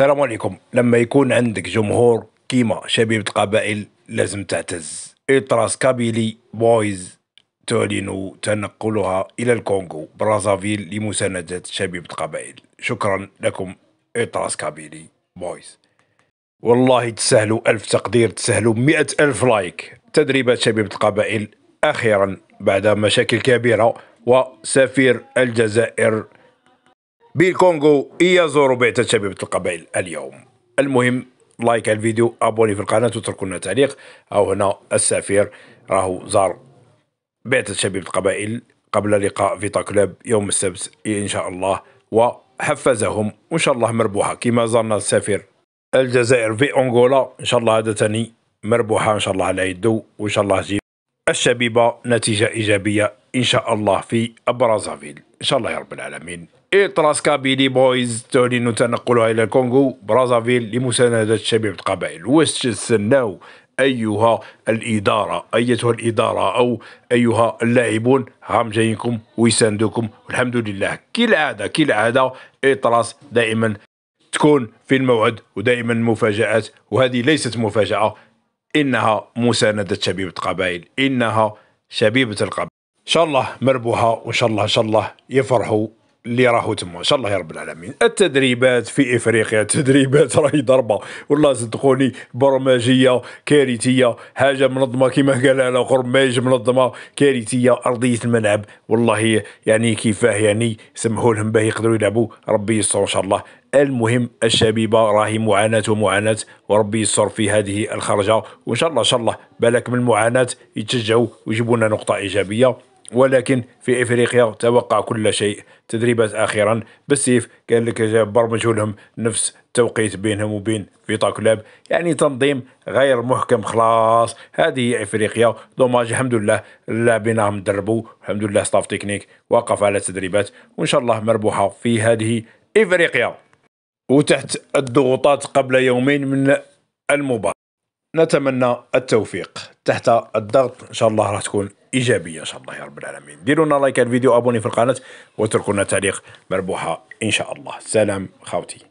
السلام عليكم لما يكون عندك جمهور كيما شبيبة قبائل لازم تعتز إطراس كابيلي بويز تعلن تنقلها إلى الكونغو برازافيل لمساندة شبيبة قبائل شكرا لكم إطراس كابيلي بويز والله تسهلوا ألف تقدير تسهلوا مئة ألف لايك تدريبات شبيبة القبائل أخيرا بعد مشاكل كبيرة وسفير الجزائر بالكونغو يزور بعثة شبيبة القبائل اليوم المهم لايك على الفيديو ابوني في القناة وتركوا لنا تعليق أو هنا السفير راهو زار بعثة شبيبة القبائل قبل لقاء فيتا كلوب يوم السبت إن شاء الله وحفزهم وإن شاء الله مربوحة كما زارنا السفير الجزائر في أنغولا إن شاء الله هذا تاني مربوحة إن شاء الله على يدو وإن شاء الله جيب الشبيبه نتيجه ايجابيه ان شاء الله في برازافيل ان شاء الله يا رب العالمين إطراس كابيلي بويز تولي تنقلها إلى الكونغو برازافيل لمساندة شبيبة القبائل واش تستناو أيها الإدارة أيتها الإدارة أو أيها اللاعبون هم جايينكم ويساندوكم والحمد لله كالعادة كالعادة إطراس دائما تكون في الموعد ودائما مفاجآت وهذه ليست مفاجأة إنها مساندة شبيبة قبائل إنها شبيبة القبائل إن شاء الله مربوها وإن شاء الله إن شاء الله يفرحوا اللي راهو تما ان شاء الله يا رب العالمين التدريبات في افريقيا التدريبات راهي ضربه والله صدقوني برمجيه كارثيه حاجه منظمه كما قال على قرماج منظمه كارثيه ارضيه الملعب والله يعني كيفاه يعني سمحوا لهم باه يقدروا يلعبوا ربي يستر ان شاء الله المهم الشبيبه راهي معاناه ومعاناه وربي يستر في هذه الخرجه وان شاء الله ان شاء الله بالك من المعاناه يتشجعوا ويجيبوا لنا نقطه ايجابيه ولكن في افريقيا توقع كل شيء تدريبات اخيرا بالسيف قال لك برمجوا لهم نفس التوقيت بينهم وبين فيتا كلاب يعني تنظيم غير محكم خلاص هذه هي افريقيا دوماج الحمد لله اللاعبين راهم دربوا الحمد لله ستاف تكنيك وقف على التدريبات وان شاء الله مربوحه في هذه افريقيا وتحت الضغوطات قبل يومين من المباراه نتمنى التوفيق تحت الضغط ان شاء الله راح تكون ايجابيه ان شاء الله يا رب العالمين ديروا لنا لايك الفيديو ابوني في القناه واتركوا لنا تعليق مربوحه ان شاء الله سلام خاوتي